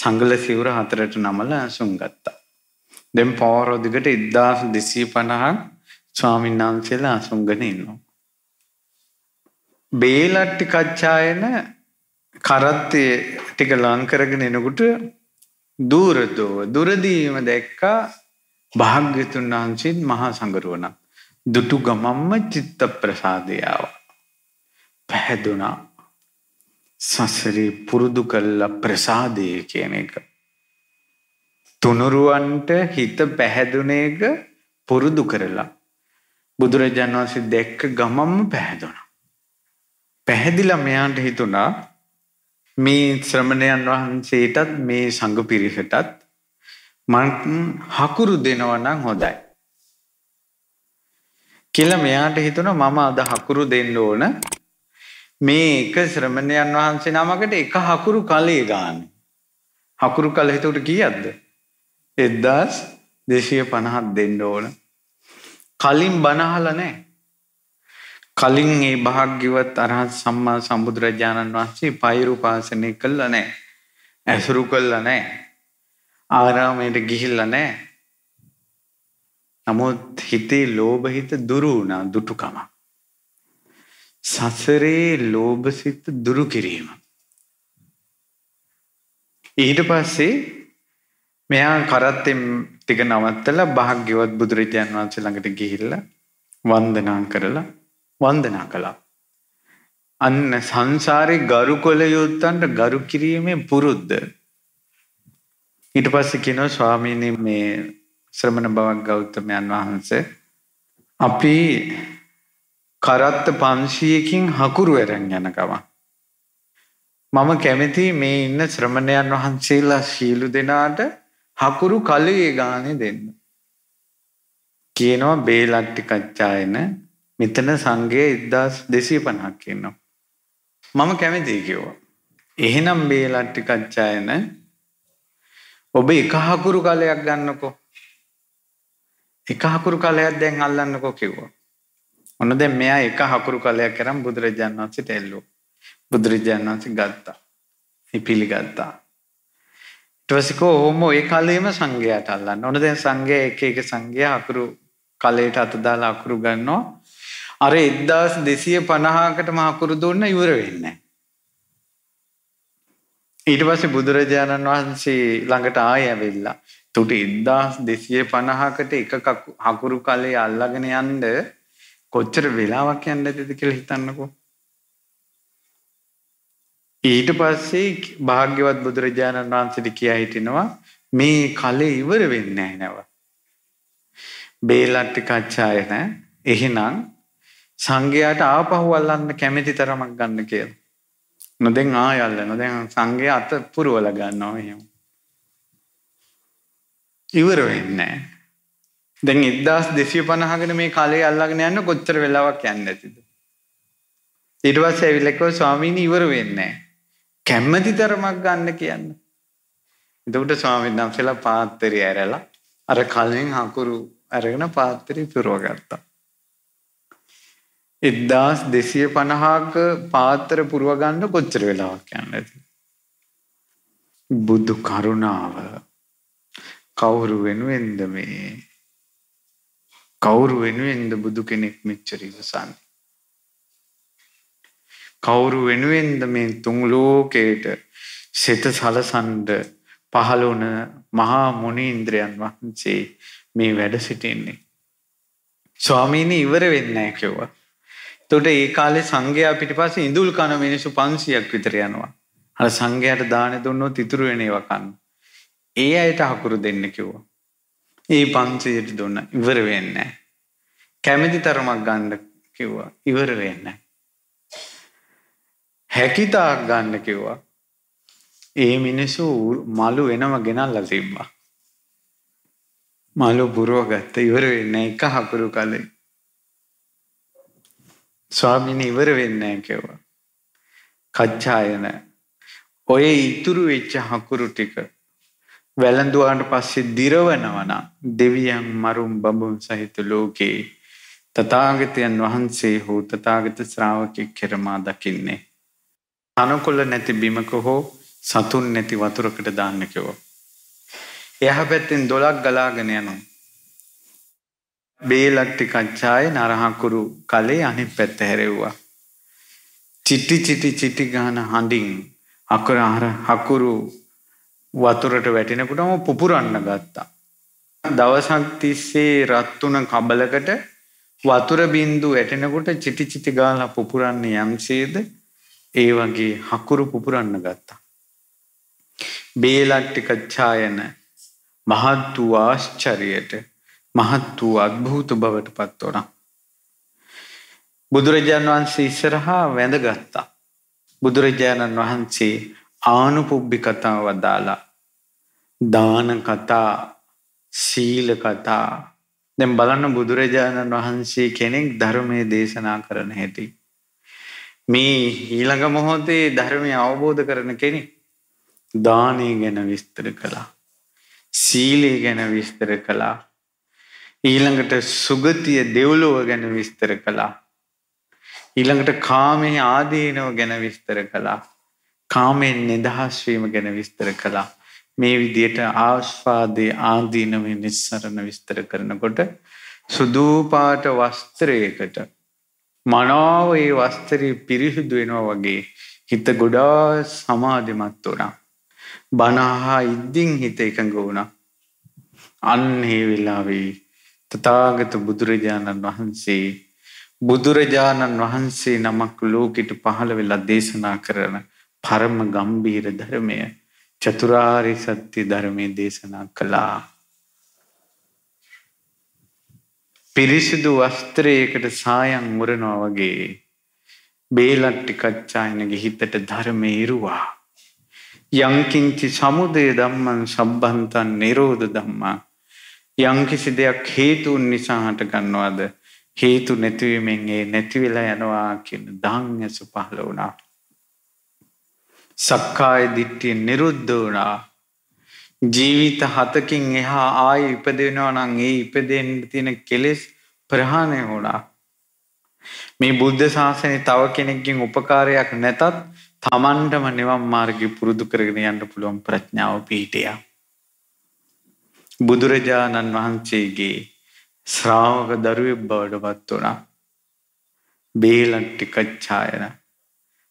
සංගල සිවුර හතරට නමල අසුන් ගත්තා. දැන් පවරෝදිගට ඉද්දාස් දෙසී පණහක් ස්වාමීන් වහන්සේලා අසුන්ගෙන ඉන්නවා. බේලට්ටි කච්ඡායන කරත්තය ටික ලංකරගෙන එනකුට දූරදෝ දුරදීම දැක්කා භාග්‍යතුන් වහන්සේත් මහා සංගරුවනක් දුටු ගමම්ම චිත්ත ප්‍රසාදයාව. පැහැදුනා සසරේ පුරුදු කල්ල ප්‍රසාදය කියන එක. තුනුරුවන්ට හිත පැහැදුන එක පුරුදු කරලා. බුදුරජාණන් වහන්සේ දැක්ක ගමම්ම පැහැදුනා. පැහැදිලා මෙයාට හිතුණා මේ ශ්‍රමණයන් වහන්සේටත් මේ සංඝ පිරිසටත් මං හකුරු දෙනවා නම් හොඳයි. කියලා මෙයාට හිතුණා මම අද හකුරු දෙන්න ඕන. මේ එක ශ්‍රමණයන් වහන්සේ නමකට එක හකුරු කලේ ගන්න. හකුරු කල හිතුවට කීයක්ද? 1250ක් දෙන්න ඕන. කලින් බණ අහලා නැහැ. කලින් මේ භාග්‍යවත් අරහත් සම්මා සම්බුදුරජාණන් වහන්සේ පෛරුපාසනය කළා නැහැ. ඇසුරු කළා නැහැ. ආරාමයට ගිහිල්ලා නෑ. නමුත් හිතේ ලෝභහිත දුරු වුණා දුටුකම. සසරේ ලෝභසිත දුරු කිරීම. ඊට පස්සේ මෙයා කරත්තෙන් ටික නවත්තලා භාග්‍යවත් බුදුරජාන් වහන්සේ ළඟට ගිහිල්ලා වන්දනා කරලා වන්දනා කළා. අන්න සංසාරේ ගරු කළ යුත්තන්ට ගරු කිරීමේ පුරුද්ද ඊට පස්සේ කියනවා ස්වාමීනි මේ ශ්‍රමණ බවක් ගෞතමයන් වහන්සේ අපි කරත්ත 500කින් හකුරු එරන් යන ගමන් මම කැමති මේ ඉන්න ශ්‍රමණයන් වහන්සේලා සීලු දෙනාට හකුරු කලයේ ගානේ දෙන්න. කියනවා බේලට්ටි කච්චායන මෙතන සංඝය 1250ක් ඉන්නවා. මම කැමතියි කිව්වා. එහෙනම් බේලට්ටි කච්චායන ඔබ එකහකුරු කලයක් ගන්නකෝ. එකහකුරු කලයක් දැන් අල්ලන්නකෝ කිව්වා. ඔන්න දැන් මෙයා එක හකුරු කලයක් කරන් බුදුරජාණන් වහන්සේට එල්ලුවා. බුදුරජාණන් වහන්සේ ගත්තා. ඒ පිළිගත්තා. ඊට පස්සේ කොහොම ඒ කලෙම සංඝයාට අල්ලන්න. ඔන්න දැන් සංඝයා එක එක සංඝයා අකුරු කලයට අත දාලා අකුරු ගන්නවා. අර 1250කට මහකුරු දුන්න ඉවර වෙන්නේ නැහැ. ඊට පස්සේ බුදුරජාණන් වහන්සේ ළඟට ආය ඇවිල්ලා තුටි 1250කට එක හකුරු කලේ අල්ලගෙන යන්න කොච්චර වෙලාවක් යන්න ඇතිද කියලා හිතන්නකෝ ඊට පස්සේ භාග්‍යවත් බුදුරජාණන් වහන්සේට කියා හිටිනවා මේ කලේ ඉවර වෙන්නේ නැහැ බේලට්ටි කච්චායන එහෙනම් සංඝයාට ආපහු අල්ලන්න කැමැති තරමක් ගන්න කියලා. නොදැන් ආයල්ලන දැන් සංගේ අත පුරුවල ගන්නවා එහෙම. ඉවර වෙන්නේ දැන් 1250කට මේ කාලේ අල්ලගෙන යන්න කොච්චර වෙලාවක් යන්නේ නැතිද? ඊට පස්සේ ඇවිල්ලා කිව්වා ස්වාමීනි ඉවර වෙන්නේ කැමැති තරමක් ගන්න කියන්න. එතකොට ස්වාමීන් වහන්සේලා පාත්‍රය ඇරලා අර කලින් හකුරු අරගෙන පාත්‍රය පුරවගත්තා. එද්දාස් දෙසය පණහාක පාතර පුරුවගන්න කොච්චර වෙලාවක් යන්න ඇති. බුද්ධ කරුණාව කවුරු වෙනුවෙන්ද මේ කවුරු වෙනුවෙන්ද බුදු කෙනෙක් මෙච්චර ඉවසන්න. කවුරු වෙනුවෙන්ද මේ තුන් ලෝකයට සිත සලසන්ඩ පහළුන මහා මොනීන්ද්‍රයන් වහන්සේ මේ වැඩ සිටින්නේ. ස්වාමීනි ඉවර වෙන්න කිව්වා. තොට ඒ කාලේ සංඝයා පිටිපස්සේ ඉඳුල් කන මිනිසු 500ක් විතර යනවා. අර සංඝයාට දාන දුන්නොත් ඉතුරු වෙන ඒවා කන්න. ඒ අයට හකුරු දෙන්න කිව්වා. ඒ 500ට දුන්න ඉවර වෙන්නේ නැහැ. කැමැති තරමක් ගන්න කිව්වා. ඉවර වෙන්නේ නැහැ. හැකිතාක් ගන්න කිව්වා. ඒ මිනිසු මලු වෙනම ගෙනල්ලා තිබ්බා. මලු පුරව ගත්ත ඉවර වෙන්නේ එක හකුරු කලේ. ස්වාමීන් ඉවර වෙන්නේ නැහැ කිව්වා. කච්චායන ඔය ඉතුරු වෙච්ච හකුරු ටික වැළඳුවාට පස්සේ දිරවනවා නම් දෙවියන් මරුම් බඹුන් සහිත ලෝකේ තථාගතයන් වහන්සේ හෝ තථාගත ශ්‍රාවකෙක් කෙරමා දකින්නේ. අනකොල නැති බිමක හෝ සතුන් නැති වතුරකට දාන්න කිව්වා. එහා පැත්තෙන් දොලක් ගලාගෙන යනවා. බේලක්ටි කච්චාය නරහකුරු කලේ අනිත් පැත්ත හැරෙව්වා. චිටි චිටි චිටි ගාන හඬින් අකුර අර හකුරු වතුරට වැටෙනකොටම පුපුරන්න ගත්තා. දවසක් තිස්සේ රත්තුන කබලකට වතුර බින්දු වැටෙනකොට චිටි චිටි ගාලා පුපුරන්නේ යම්සේද ඒ වගේ හකුරු පුපුරන්න ගත්තා. බේලට්ටිකච්ඡායන මහත් වූ ආශ්චර්යයට මහත් වූ අත්භූත බවට පත්වන. බුදුරජාණන් වහන්සේ ඉස්සරහා වැඳගත්තා. බුදුරජාණන් වහන්සේ ආනුපුබ්බි කතා වදාලා. දාන කතා සීල කතා දැන් බලන්න බුදුරජාණන් වහන්සේ කෙනෙක් ධර්මය දේශනා කරන හැටි. මේ ඊළඟ මොහොතේ ධර්මය අවබෝධ කරන කෙනෙක් දානය ගැන විස්තර කළා. සීලය ගැන විස්තර කළා. ඊළඟට සුගතිය දෙව්ලොව ගැන විස්තර කළා. ඊළඟට කාමයේ ආදීනව ගැන විස්තර කළා. කාමයෙන් නිදහස් වීම ගැන විස්තර කළා. මේ විදියට ආස්වාදයේ ආදීනව නිස්සරණ විස්තර කරනකොට සුදු පාට වස්ත්‍රයකට මනාව ඒ වස්ත්‍රය පිරිසුදු වෙනවා වගේ හිත ගොඩා සමාධිමත් වුණා. බනහා ඉද්දින් හිත එකඟ වුණා. අන්න ඒ වෙලාවේ තථාගත බුදුරජාණන් වහන්සේ බුදුරජාණන් වහන්සේ නමක් ලෝකෙට පහළ වෙලා දේශනා කරන පරම ගම්බීර ධර්මය චතුරාරි සත්‍ය ධර්මයේ දේශනා කළා. පිරිසිදු වස්ත්‍රයකට සායම් මුරනවා වගේ බේලට්ටි කච්චායනගේ හිතට ධර්මය ඉරුවා. යංකින්චි සමුදය ධම්මං සම්බන්තන් නිරෝධ ධම්මා යම්කිසි දෙයක් හේතුන් නිසා හටගන්නවද හේතු නැතිවීමෙන් ඒ නැති වෙලා යනවා කියන දහම් ඇස පහළ වුණා. සක්කාය දිට්ඨිය නිරුද්ධ වුණා. ජීවිත හතකින් එහා ආයි ඉපදෙනවා නම් ඒ ඉපදෙන්න තියෙන කෙලෙස් ප්‍රහාණය වුණා. මේ බුද්ධ ශාසනය තව කෙනෙක්ගෙන් උපකාරයක් නැතත් තමන්ටම නිවන් මාර්ගය පුරුදු කරගෙන යන්න පුළුවන් ප්‍රඥාව පිහිටියා. බුදුරජාණන් වහන්සේගේ ශ්‍රාවක දරුවෙක් බවට පත් වුණා. බේලට්ටි කච්ඡායන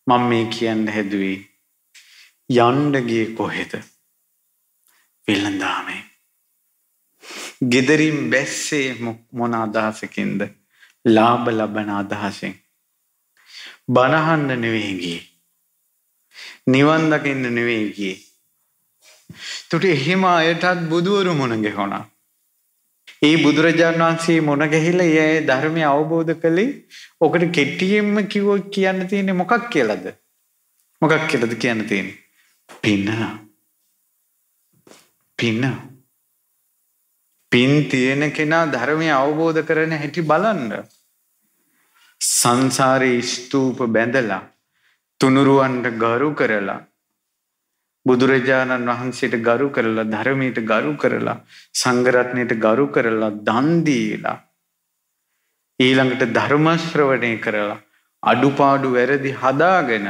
මම මේ කියන්න හැදුවේ යන්න ගියේ කොහෙද? වෙළඳාමේ. gederin බැස්සේ මොන අදහසකින්ද? ලාභ ලබන අදහසෙන්. බනහන්න නෙවෙයි ගියේ. නිවන් දකින්න නෙවෙයි ගියේ. තුට එහෙම අයටත් බුදුවරු මුණගෙහොනා. ඒ බුදුරජාණන් වහන්සේ මොනගැහිල ඒ ධර්මය අවබෝධ කළේ ඕකට කෙට්ටියෙන්ම කිවෝ කියන්න තියෙනෙ මොකක් කියලද. මොකක් කියලද කියන්න තියෙන. පින්න. පින්න. පින් තියෙන කෙනා ධර්මය අවබෝධ කරන හැටි බලන්න. සංසාරයේ ස්තූප බැඳලා තුනුරුවන්ට ගරු කරලා බුදුරජාණන් වහන්සේට ගරු කරලා ධර්මයට ගරු කරලා සංඝරත්නයට ගරු කරලා දන් දීලා ඊළඟට ධර්ම ශ්‍රවණය කරලා අඩුපාඩු වැරදි හදාගෙන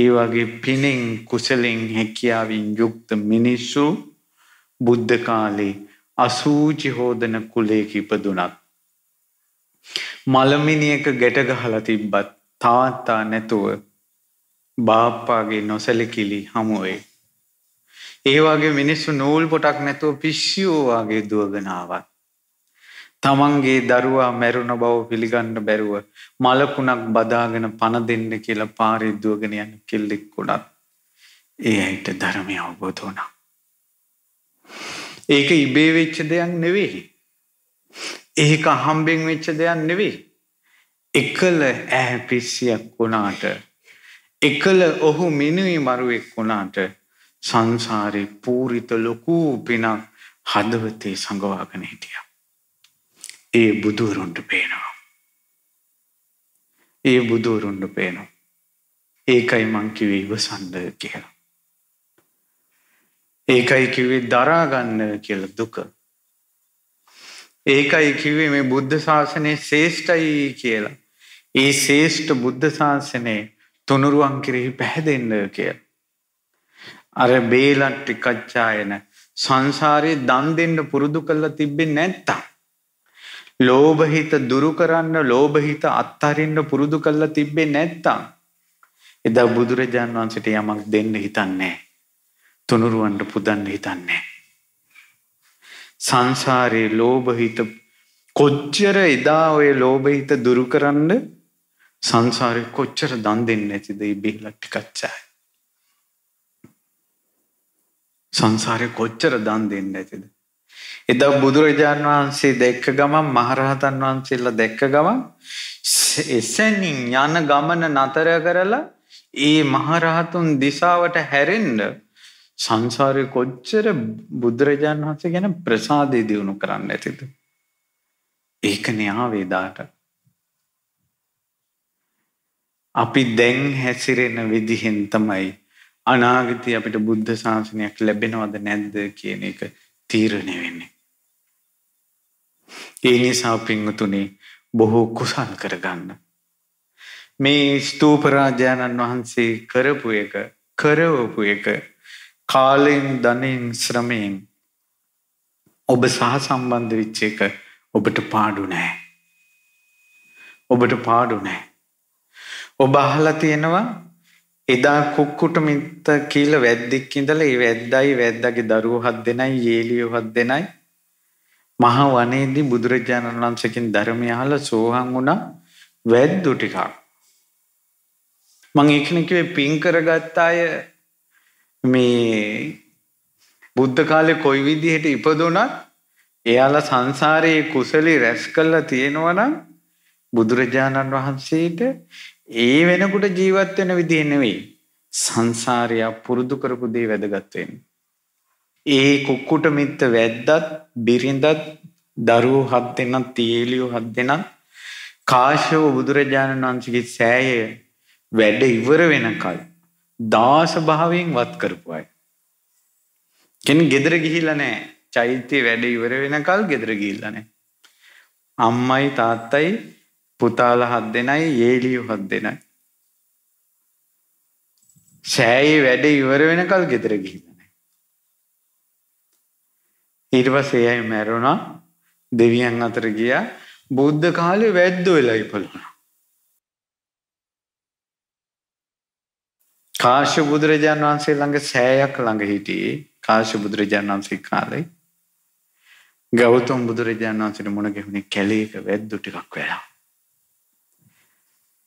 ඒ වගේ පිනෙන් කුසලෙන් හැකියාවෙන් යුක්ත මිනිස්සු බුද්ධ කාලේ අසූචි හෝදන කුලයක ඉපදුනත් මලමිනියක ගැට ගහලා තිබ්බත් තාත්තා නැතුව බාප්පාගේ නොසැලකිලි හමුවේ. ඒවාගේ මිනිස්සු නූල් පොටක් නැතුව පිශ්ෂියෝවාගේ දුවගෙනාවත්. තමන්ගේ දරුවා මැරුණ බව පිළිගන්න බැරුව මලකුණක් බදාගෙන පණ දෙන්න කියලා පාරිද්දුවගෙන යන කෙල්ලෙක් කොඩත් ඒ අයිට ධර්මය අවබෝධ වුණා. ඒක ඉබේ වෙච්ච දෙයක් නෙවෙයි. ඒක හම්බෙන් වෙච්ච දෙයක් නෙවෙයි. එකල ඇහැ පිස්සියක් වුණාට එකල ඔහු මිනුයි මරුවෙක් වුණාට සංසාරේ පූරිත ලොකු පිනක් හදවතේ සංගවාගෙන හිටියා. ඒ බුදුරුන්ට පේනවා. ඒ බුදුරුන්ට පේනවා. ඒකයි මං කිව්වේ ඉවසන්න කියලා. ඒකයි කිව්වේ දරා ගන්න කියලා දුක. ඒකයි කිව්වේ මේ බුද්ධ ශාසනය ශ්‍රේෂ්ඨයි කියලා. ඒ ශ්‍රේෂ්ඨ බුද්ධ ශාසනයේ තුනුරුවන් කෙරෙහි පැහැදෙන්න කිය. අර බේලට්ටි කච්චායන සංසාරයේ දන් දෙන්න පුරුදු කළා තිබෙන්නේ නැත්තම්. ලෝභහිත දුරු කරන්න ලෝභහිත අත්හරින්න පුරුදු කළා තිබෙන්නේ නැත්තම්. එදා බුදුරජාන් වහන්සේට යමක් දෙන්න හිතන්නේ තුනුරුවන්ට පුදන්න හිතන්නේ සංසාරයේ ලෝභහිත කොච්චර එදා ඔය ලෝභහිත දුරු කරන්න සංසාරය කොච්චර දන් දෙන්න ඇතිද බිහිල ටිකච්චායි. සංසාරය කොච්චර දන් දෙන්න ඇතිද. එදා බුදුරජාණන් වහන්සේ දැක්ක ගමන් මහරහතන් වහන්සේල්ල දැක්ක ගමන් එසැනින් යන ගමන නතර කරලා ඒ මහරහතුන් දිසාවට හැරෙන්ඩ සංසාරය කොච්චර බුදුරජාණන් වහන්සේ ගැන ප්‍රසාදය දියුණු කරන්න ඇතිද. ඒක න්‍යා වේදාටත්. අපි දැන් හැසිරෙන විදිහෙන් තමයි අනාගතයේ අපිට බුද්ධ ශාසනයක් ලැබෙනවද නැද්ද කියන එක තීරණය වෙන්නේ. ඒ නිසා පින්වතුනි බොහෝ කුසල් කරගන්න. මේ ස්තූප රාජානන් වහන්සේ කරපු එක කරවපු එක කාලෙන් ධනෙන් ශ්‍රමයෙන් ඔබ සහ සම්බන්ධ වෙච්ච එක ඔබට පාඩු නෑ. ඔබට පාඩු නෑ. ඔබ අහලා තියෙනවා එදා කුක්කුට මිත්ත කියලා වැද්දෙක් ඉඳලා ඒ වැද්දායි වැද්දාගේ දරුවෝ හත් දෙනයි යේලියෝ හත් දෙනයි මහ වනයේදී බුදුරජාණන් වහන්සේකින් ධර්මය අහලා සෝහන් වුණා වැද්දු ටිකක් මම ඒකනේ කිව්වේ පින් කරගත්ත අය මේ බුද්ධ කාලේ කොයි විදිහට ඉපදුණත් එයාලා සංසාරයේ කුසලී රැස් කළා තියෙනවා නම් බුදුරජාණන් වහන්සේට ඒ වෙනකොට ජීවත් වෙන විදිහ නෙවෙයි සංසාරයා පුරුදු කරපු දේ වැදගත් වෙන්නේ. ඒ කුක්කුට මිත්ත වැද්දත් බිරිඳත් දරුවෝ හත් දෙනත් තියලියෝ හත් දෙනත් කාශ්‍යප බුදුරජාණන් වහන්සේගේ සෑය වැඩ ඉවර වෙනකල් දාස භාවයෙන් වත් කරපු අය. කෙනෙක් ගෙදර ගිහිල්ලා නැහැ. චෛත්‍ය වැඩ ඉවර වෙනකල් ගෙදර ගිහිල්ලා නැහැ. අම්මයි තාත්තයි පුතාල හත් දෙනයි ඒලියු හත් දෙනයි. සෑයේ වැඩ ඉවර වෙනකල් ගෙදර ගිහිල්ලා නැහැ. ඊට පස්සේ එයා මැරුණා දෙවියන් අතර ගියා බුද්ධ කාලේ වැද්දෝ වෙලා ඉපදුණා. කාශ්‍ය බුදුරජාණන් වහන්සේ ළඟ සෑයක් ළඟ හිටියේ කාශ්‍ය බුදුරජාණන් වහන්සේ කාලේ ගෞතම බුදුරජාණන් වහන්සේට මුණ ගැහුණේ කැලේක වැද්දු ටිකක් වෙලා.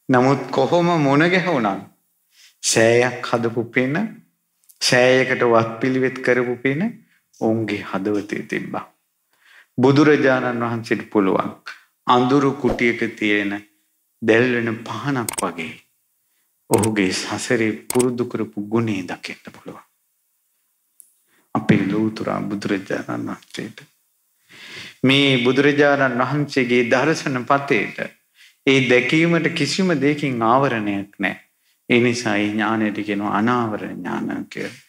නමුත් කොහොම මොන ගැහුණත් සෑයක් හදපු පෙන සෑයකට වත්පිළිවෙත් කරපු පෙන ඔවුන්ගේ හදවතේ තිබ්බා. බුදුරජාණන් වහන්සේට පුළුවන් අඳුරු කුටියක තියෙන දැල්වෙන පහනක් වගේ ඔහුගේ සසරේ පුරුදු කරපු ගුණේ දකින්න පුළුවන්. අපේ ලෝතුරා බුදුරජාණන් වහන්සේට මේ බුදුරජාණන් වහන්සේගේ දර්ශන පතේට ඒ දැකීමට කිසිම දෙකින් ආවරණයක් නෑ. ඒ නිසා ඒ ඥානයට කියනවා අනාවරණ ඥාන කියලා.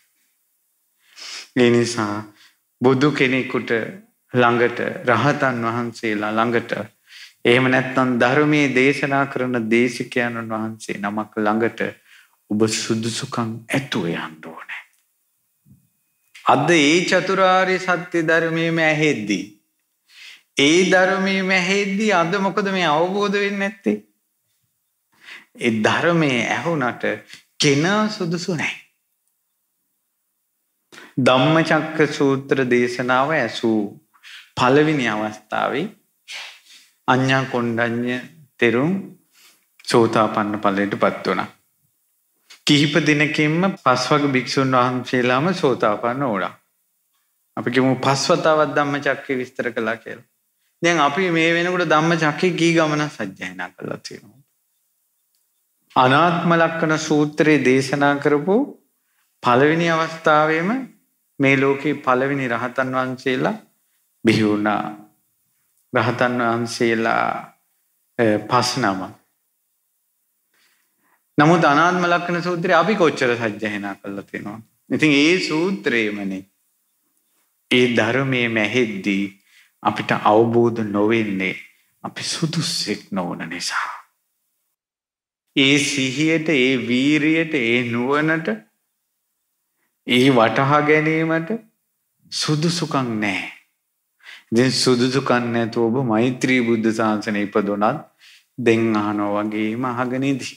ඒ නිසා බුදු කෙනෙකුට ළඟට රහතන් වහන්සේලා ළඟට එහෙම නැත්නම් ධර්මයේ දේශනා කරන දේශිකයන්න් වහන්සේ නමක් ළඟට ඔබ සුදුසුකම් ඇතුව යන්න ඕනේ. අද ඒ චතුරාර්ය සත්‍ය ධර්මයේම ඇහෙද්දී ඒ ධර්මයේ මැහෙද්දී අද මොකද මේ අවබෝධ වෙන්නේ නැත්තේ? ඒ ධර්මයේ ඇහුණට කෙනා සුදුසු නැහැ. ධම්මචක්ක සූත්‍ර දේශනාව ඇසූ පළවෙනි අවස්ථාවේ අඤ්ඤා කොණ්ඩඤ්ඤ තෙරුන් සෝතාපන්න ඵලයටපත් වුණා. කිහිප දිනකින්ම පස්වග භික්ෂුන් වහන්සේලාම සෝතාපන්න වුණා. අපි කිව්ව පස්වතාවක් ධම්මචක්කේ විස්තර කළා කියලා. දැන් අපි මේ වෙනකොට ධම්ම චක්කේ කී ගමන සජ්ජායනා කරලා තියෙනවා. අනාත්ම ලක්කන සූත්‍රයේ දේශනා කරපු පළවෙනි අවස්ථාවේම මේ ලෝකේ පළවෙනි රහතන් වහන්සේලා බිහි වුණා. රහතන් වහන්සේලා පස් නම. නමුත් අනාත්ම ලක්කන සූත්‍රය අපි කොච්චර සජ්ජායනා කරලා තියෙනවා. ඉතින් ඒ සූත්‍රයමනේ ඒ ධර්මයේ මැහෙද්දී අපිට අවබෝධ නොවෙන්නේ අපි සුදුස්සෙක් නොවන නිසා. ඒ සිහියට ඒ වීරියට ඒ නුවනට ඒ වටහා ගැනීමට සුදුසුකං නෑ. දෙ සුදුසුකන් නැතු ඔබ මෛත්‍රී බුද්ධ සාන්සන ඉපදුනත් දෙං අහනෝ වගේම අහගනේදී.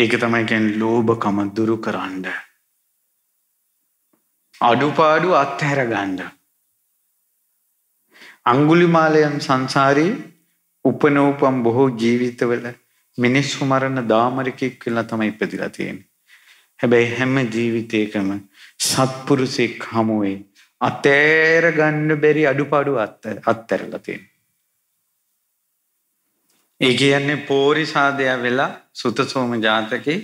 ඒක තමයි කැන් ලෝභකම දුරු කරන්න. අඩුපාඩු අත්හැර ගණ්ඩ අඟුලිමාලයන් සංසාරේ උපනෝපම් බොහෝ ජීවිතවල මිනිස්සු මරණ දාමරිකෙක් කියලා තමයි ඉපදිලා තියෙන්නේ. හැබැයි හැම ජීවිතයකම සත්පුරුෂෙක් හමු වෙයි. අතෑර ගන්න බැරි අඩුපාඩු අත්තරලා තියෙනවා. ඒ කියන්නේ පෝරිසාදය වෙලා සුතසෝම ජාතකේ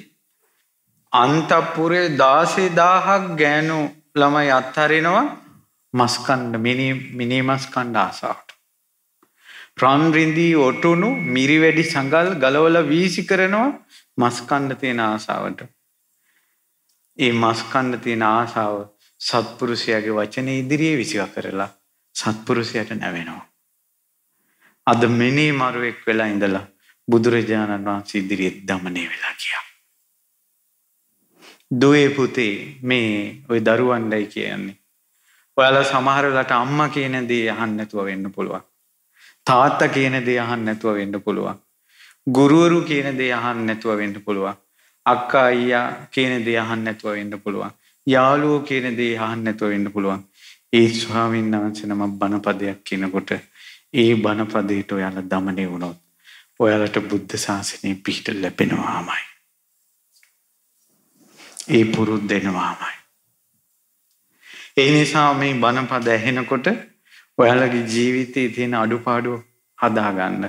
අන්තපුරේ 16000ක් ගෑනු ළමයි අත්හරිනවා මස්කණ්ඩ මිනී මස්කණ්ඩ ආසාාවට. ප්‍රාන්රිින්දී ඔටුණු මිරිවැඩි සඟල් ගලවල වීසි කරනවා මස්කණ්ඩ තියෙන ආසාාවට. ඒ මස්කණ්ඩ තියෙන ආසාාව සත්පුරුෂයගේ වචන ඉදිරියේ විසිව කරලා සත්පුරුෂයට නැවෙනවා. අද මෙනේ මරුවෙක් වෙලා ඉඳලා බුදුරජාණන් වහන්සේ ඉදිරියෙත් දමනය වෙලා කියා. දුවේ පුතේ මේ ඔය දරුවන්ඩයි කියන්නේ. ඔයාල සමහරලට අම්ම කියන දේ අහන්න නැතුව වෙන්න පුළුවන්. තාත්තා කියන දේ අහන්න නැතුව වෙන්න පුළුවන්. ගුරුවරු කියන දේ අහන්න නැතුව වෙන්න පුළුවන්. අක්කා අයියා කියන දේ අහන්න නැතුව වෙන්න පුළුවන්. යාළුවෝ කියන දේ අහන්න නැතුව වෙන්න පුළුවන්. ඒ ස්වාමීන් වහන්සේ නම බණපදයක් කියනකොට ඒ බණපදයට ඔයාලා දමනය වුණොත් ඔයාලට බුද්ධ ශාසනය පිහිට ලැබෙනවාමයි. ඒ පුරුත් දෙනවාමයි. ඒ නිසා මේ බණපද ඇහෙනකොට ඔයාලගේ ජීවිතයේ තියෙන අඩුපාඩු හදාගන්න.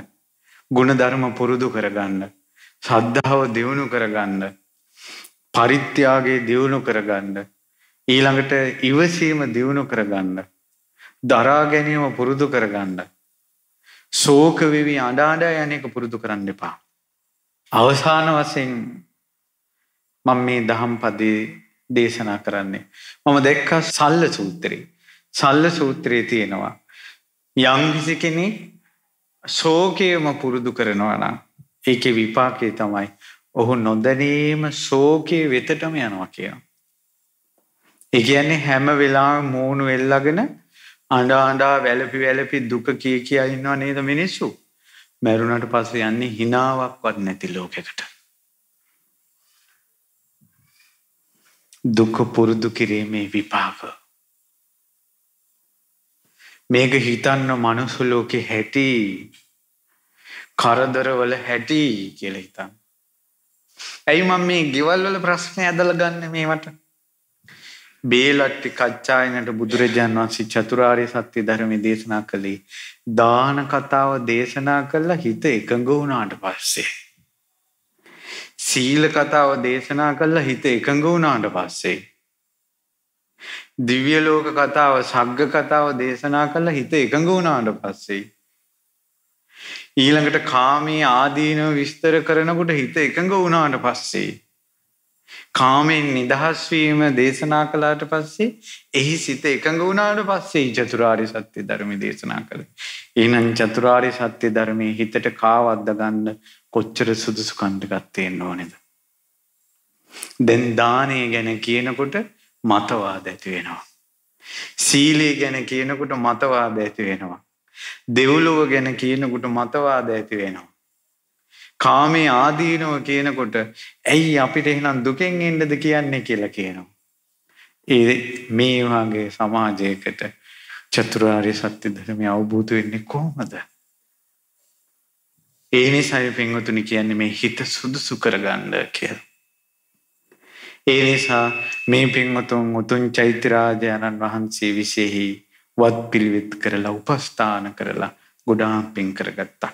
ಗುಣධර්ම පුරුදු කරගන්න. ශ්‍රද්ධාව දියුණු කරගන්න. පරිත්‍යාගය දියුණු කරගන්න. ඊළඟට ඉවසීම දියුණු කරගන්න. දරා ගැනීම පුරුදු කරගන්න. ශෝක වෙවි අඬාඩා යන එක පුරුදු කරන්න එපා. අවසාන වශයෙන් මම මේ දහම් පදේ දේශනා කරන්නේ. මම දැක්කා සල්ල සූත්‍රයේ. සල්ල සූත්‍රයේ තියෙනවා. යම්කිසි කෙනෙක් ශෝකයම පුරුදු කරනවා නම් ඒකේ විපාකේ තමයි ඔහු නොදැනීම ශෝකයේ වෙතටම යනවා කියනවා. ඒ කියන්නේ හැම වෙලාවෙම මූණු වෙල්ලාගෙන අඬා අඬා වැළපි වැළපි දුක කී කියා ඉන්නව නේද මිනිස්සු? මැරුණාට පස්සේ යන්නේ hinaවක්වත් නැති ලෝකයකට. දුක පුරුදු කිරීමේ විපාක. මේක හිතන්න මනුසුලෝකෙ හැටි කරදරවල හැටි කියල හිතන්. ඇයි මම මේ ගෙවල්වල ප්‍රශ්නය ඇදල ගන්න මේමට. බේලට්ටි කච්චායනට බුදුරජාන් වන්සි චතුරාරය සත්‍ය ධර්මය දේශනා කළේ දාන කතාව දේශනා කල්ලා හිත එකඟ වුණාට පස්සේ. සීල කතාව දේශනා කල්ලා හිත එකඟ වුණාට පස්සේ. දිව්‍යලෝක කතාව සග්ග කතාව දේශනා කල්ලා හිත එකඟ වුණාට පස්සේ. ඊළඟට කාමී ආදීනව විස්තර කරනකොට හිත එකඟ වුණාට පස්සේ. කාමෙන් නිදහස්වීම දේශනා කලාට පස්සේ එහි සිත එකඟ වුණාට පස්සේ චතුරාරි සත්‍ය ධර්මි දේශනා කළ. ඒනං චතුරාරි සත්‍ය ධර්මය හිතට කාවද්ද ගන්න කොච්චර සුදුසු කණ්ඩකත් තියෙන්න ඕනෙද. දැන් දානය ගැන කියනකොට මතවාද ඇතිවෙනවා. සීලේ ගැන කියනකොට මතවාද ඇතිවෙනවා. දෙව්ලොව ගැන කියනකොට මතවාද ඇතිවෙනවා. කාමේ ආදීනව කියනකොට ඇයි අපිට එහෙනම් දුකෙන් එන්නද කියන්නේ කියලා කියනවා. ඒ මේ වගේ සමාජයකට චතුරාර්ය සත්‍ය ධර්මය අවබෝධ වෙන්නේ කොහොමද? ඒ නිසයි පෙන්වතුනි කියන්නේ මේ හිත සුදුසු කරගන්න කියලා. ඒ නිසා මේ පින්වතුන් උතුම් චෛත්‍යරාජානන් වහන්සේ විසෙහි වත් පිළිවෙත් කරලා උපස්ථාන කරලා ගොඩාක් පින් කරගත්තා.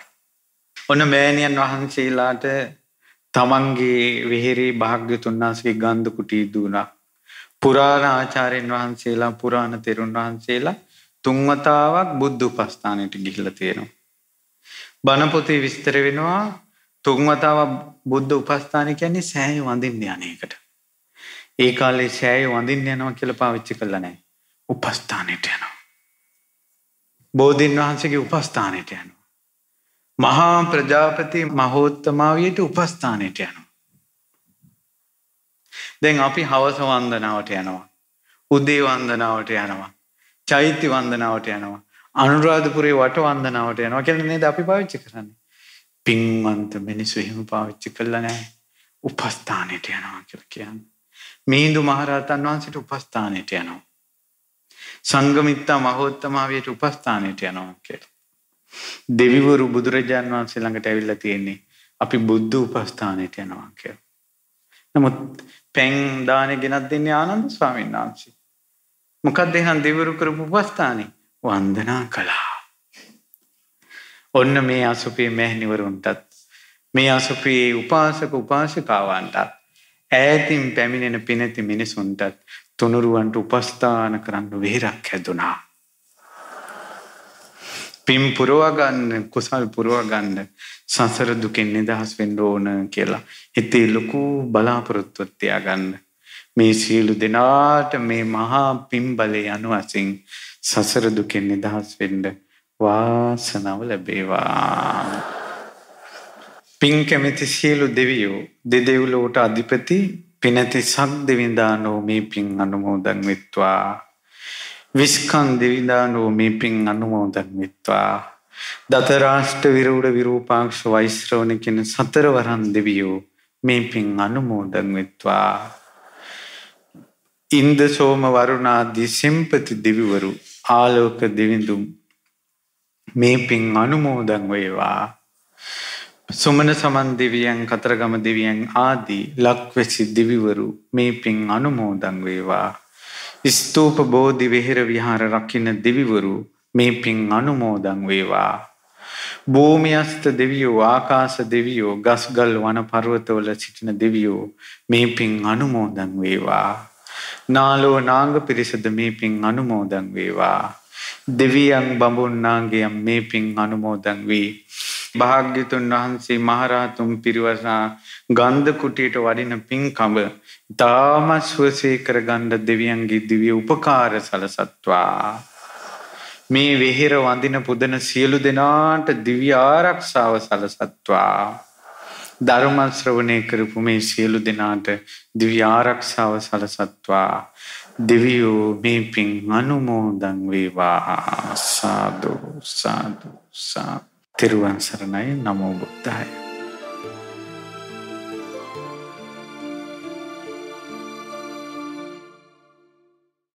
ඔන්න මෑණියන් වහන්සේලාට තමන්ගේ විහිරි භාග්‍යතුන් වහන්සේගේ ගන්ධ කුටි දුණා. පුරාණ ආචාර්යන් වහන්සේලා පුරාණ තෙරුන් වහන්සේලා තුන් වතාවක් බුද්ධ උපස්ථානෙට ගිහිල්ලා තියෙනවා. බණපොතේ විස්තර වෙනවා තුන්වතාව බුද්ධ උපස්ථාන කියන්නේ සෑය වඳින්න යනයකට. ඒ කාලේ සෑය වඳින්න යනවා කියල පාවිච්චි කරලා නෑ උපස්ථානයට යනවා. බෝධීන් වහන්සේගේ උපස්ථානයට යනවා. මහා ප්‍රජාපති මහෝත්තමාවයට උපස්ථානයට යනවා. දැන් අපි හවස වන්දනාවට යනවා. උදේ වන්දනාවට යනවා. චෛත්‍ය වන්දනාවට යනවා. අනුරාධපුරේ වට වන්දනාවට යනවා කියල නේද අපි පාවිච්චි කරන්නේ. පින්වන්ත මිනිස්සු එහෙම පාවිච්චි කල්ල නෑ උපස්ථානයට යනවා කියල කියන්න. මීදු මහරහතන් වහන්සට උපස්ථානයට යනවා. සංගමිත්තා මහෝත්තමාවයට උපස්ථානයට යනවා කියල. දෙවිවරු බුදුරජාන් වහන්සේ ළඟට ඇවිල්ල තියෙන්නේ අපි බුද්ධ උපස්ථානයට යනවා කියල. නමුත් පැන් දානය ගෙනත් දෙන්නේ ආනන්ද ස්වාමීන් වහන්සේ. මොකක් දෙහන් දෙවරු කරපු උපස්ථානය වන්දනා කළා. ඔන්න මේ අසුපේ මැහනිවරුන්ටත් මේ අසුපේ උපාසක උපාසිකාවන්ටත් ඈතින් පැමිණෙන පිනැති මිනිසුන්ටත් තුනුරුවන්ට උපස්ථාන කරන්න වෙහෙරක් හැදුනා. පින් පුරවාගන්න කුසල් පුරවාගන්න සසර දුකෙන් නිදහස් වෙන්න ඕන කියලා හිතේ ලොකු බලාපොරොත්තුවක් තියාගන්න. මේ සියලු දෙනාට මේ මහා පින්බලය අනුවසින් සසර දුකෙන් නිදහස් වෙන්න වාසනාව ලැබේවා. පින් කැමති සියලු දෙවියෝ දෙදෙව්ලොවට අධිපති පිනැති සක් දෙවිඳානෝ මේ පින් අනුමෝදන් වෙත්වා. විස්කන් දෙවිඳානෝ මේ පින් අනුමෝදන් වෙත්වා. දතරාෂ්ට විරූඩ විරූපාක්ෂ වෛශ්‍රවණ කෙන සතරවරන් දෙවියෝ මේ පින් අනුමෝදන් වෙත්වා. ඉන්ද සෝම වරුණා දිසෙම්පති දෙවිවරු ආලෝක දිවිඳුම් මේ පින් අනුමෝදන් වේවා සුමන සමන් දෙවියන් කතරගම දෙවියන් ආදී ලක්වැසි දෙවිවරු මේ පින් අනුමෝදන් වේවා ස්තූප බෝධි විහෙර විහාර රකින්න දෙවිවරු මේ පින් අනුමෝදන් වේවා භූමියස්ත දෙවියෝ ආකාශ දෙවියෝ ගස්ගල් වන පර්වතවල සිටින දෙවියෝ මේ පින් අනුමෝදන් වේවා නාලෝ නාංග පිරිසද මේ පින් අනුමෝදන් වේවා. දෙවියන් බඹුන්නාගයම් මේ පින් අනුමෝදන් වී. භාග්‍යතුන් වහන්සේ මහරහතුම් පිරිවසා ගන්ධ කුටියට වඩින පින්කඹ තාම ස්වසේ කරගන්න දෙවියන්ගේ දිව්‍ය උපකාර සලසත්වා මේ වෙහෙර වඳින පුදන සියලු දෙනාට දිව්‍ය ආරක්ෂාව සලසත්වා ධර්මශ්‍රවණය කරපු මේ සියලු දෙනාට දිව්‍ය ආරක්ෂාව සලසත්වා දෙවියෝ මේ පින් අනුමෝදන් වේවා සාදු සාදු සා තෙරුවන් සරණයි නමෝ බුද්ධාය